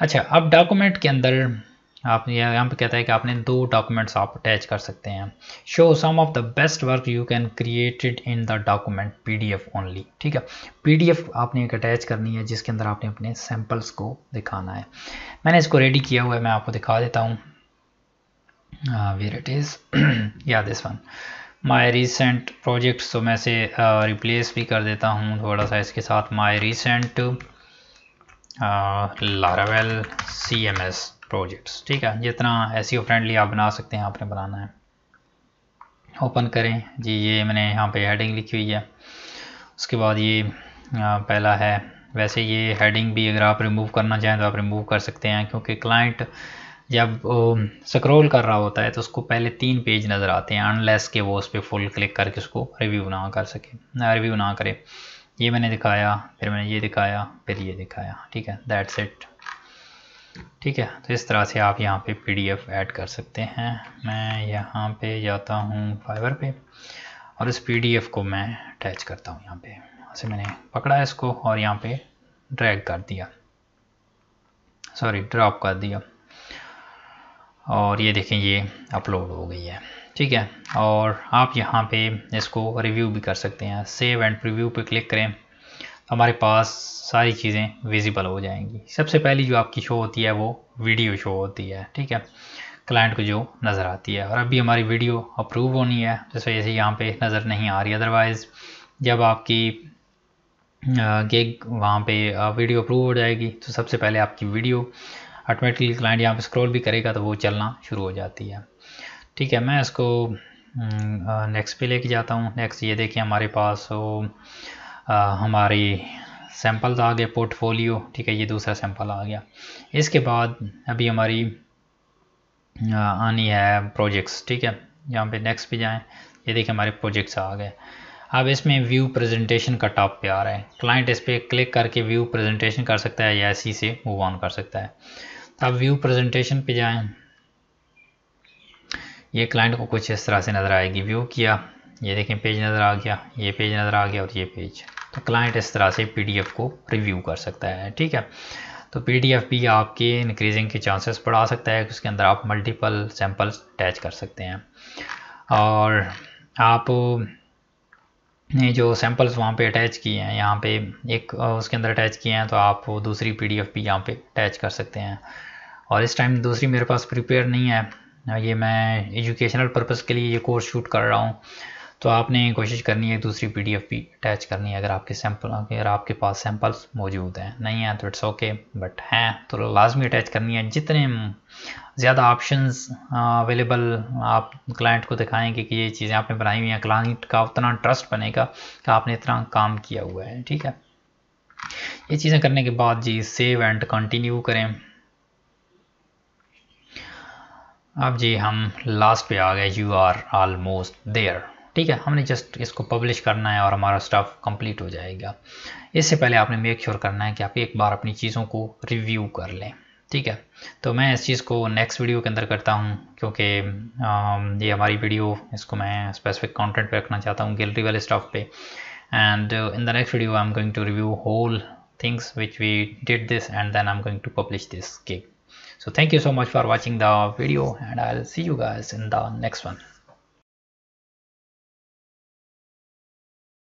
अच्छा अब डॉक्यूमेंट के अंदर आप यहाँ पे कहता है कि आपने दो डॉक्यूमेंट्स आप अटैच कर सकते हैं show some of the best work you can created in the document PDF only ठीक है पीडीएफ आपने एक अटैच करनी है जिसके अंदर आपने अपने सैम्पल्स को दिखाना है मैंने इसको रेडी किया हुआ है मैं आपको दिखा देता हूँ वेयर इट इज़ या this one my recent projects तो मैं से रिप्लेस भी कर देता हूँ थोड़ा सा इसके साथ my recent Laravel C M S projects ठीक है जितना एस फ्रेंडली e आप बना सकते हैं आपने बनाना है ओपन करें जी ये मैंने यहाँ पे हेडिंग लिखी हुई है उसके बाद ये पहला है वैसे ये हेडिंग भी अगर आप रिमूव करना चाहें तो आप रिमूव कर सकते हैं क्योंकि क्लाइंट जब स्क्रॉल कर रहा होता है तो उसको पहले तीन पेज नज़र आते हैं अनलेस के वो उस पर फुल क्लिक करके उसको रिव्यू ना कर सके रिव्यू ना करें ये मैंने दिखाया फिर मैंने ये दिखाया फिर ये दिखाया ठीक है दैट्स इट ठीक है तो इस तरह से आप यहाँ पे पीडीएफ ऐड कर सकते हैं मैं यहाँ पे जाता हूँ फाइबर पे और इस पीडीएफ को मैं अटैच करता हूँ यहाँ पे ऐसे मैंने पकड़ा इसको और यहाँ पे ड्रैग कर दिया सॉरी ड्रॉप कर दिया और ये देखें ये अपलोड हो गई है ठीक है और आप यहाँ पे इसको रिव्यू भी कर सकते हैं सेव एंड प्रीव्यू पे क्लिक करें हमारे पास सारी चीज़ें विजिबल हो जाएंगी सबसे पहली जो आपकी शो होती है वो वीडियो शो होती है ठीक है क्लाइंट को जो नज़र आती है और अभी हमारी वीडियो अप्रूव होनी है जिस वजह से यहाँ पर नज़र नहीं आ रही अदरवाइज़ जब आपकी गेग वहाँ पे वीडियो अप्रूव हो जाएगी तो सबसे पहले आपकी वीडियो ऑटोमेटिकली क्लाइंट यहाँ पे स्क्रॉल भी करेगा तो वो चलना शुरू हो जाती है ठीक है मैं इसको नेक्स्ट हम्म, पे लेके जाता हूँ नेक्स्ट ये देखिए हमारे पास वो हमारी सैम्पल्स आ गए पोर्टफोलियो ठीक है ये दूसरा सैम्पल आ गया इसके बाद अभी हमारी आनी है प्रोजेक्ट्स ठीक है यहाँ पे नेक्स्ट पे जाएँ ये देखिए हमारे प्रोजेक्ट्स आ गए अब इसमें व्यू प्रेजेंटेशन का टॉप पे आ रहा है क्लाइंट इस पर क्लिक करके व्यू प्रेजेंटेशन कर सकता है या इसी से मूव ऑन कर सकता है तो अब व्यू प्रेजेंटेशन पे जाएं ये क्लाइंट को कुछ इस तरह से नज़र आएगी व्यू किया ये देखें पेज नज़र आ गया ये पेज नज़र आ गया और ये पेज तो क्लाइंट इस तरह से पीडीएफ को रिव्यू कर सकता है ठीक है तो पीडीएफ भी आपके इंक्रीजिंग के चांसेस बढ़ा सकता है उसके अंदर आप मल्टीपल सैम्पल्स अटैच कर सकते हैं और आप ने जो सैम्पल्स वहाँ पे अटैच किए हैं यहाँ पे एक उसके अंदर अटैच किए हैं तो आप दूसरी पीडीएफ भी यहाँ पे अटैच कर सकते हैं और इस टाइम दूसरी मेरे पास प्रिपेयर नहीं है ये मैं एजुकेशनल पर्पज़ के लिए ये कोर्स शूट कर रहा हूँ तो आपने कोशिश करनी है दूसरी पी भी अटैच करनी है अगर आपके सैम्पल अगर आपके पास सैम्पल्स मौजूद हैं नहीं हैं तो इट्स ओके बट हैं तो लाजमी अटैच करनी है जितने ज़्यादा ऑप्शंस अवेलेबल आप क्लाइंट को दिखाएंगे कि ये चीज़ें आपने बनाई हुई हैं क्लाइंट का उतना ट्रस्ट बनेगा कि आपने इतना काम किया हुआ है ठीक है ये चीज़ें करने के बाद जी सेव एंड कंटिन्यू करें अब जी हम लास्ट पे आ गए यू आर आलमोस्ट देयर ठीक है हमने जस्ट इसको पब्लिश करना है और हमारा स्टफ़ कंप्लीट हो जाएगा इससे पहले आपने मेक श्योर sure करना है कि आप एक बार अपनी चीज़ों को रिव्यू कर लें ठीक है तो मैं इस चीज़ को नेक्स्ट वीडियो के अंदर करता हूँ क्योंकि um, ये हमारी वीडियो इसको मैं स्पेसिफिक कंटेंट पे रखना चाहता हूँ गैलरी वाले स्टफ पे and in the next video I am going to review whole things which we did this and then I am going to publish this cake so thank you so much for watching the video and i'll see you guys in the next one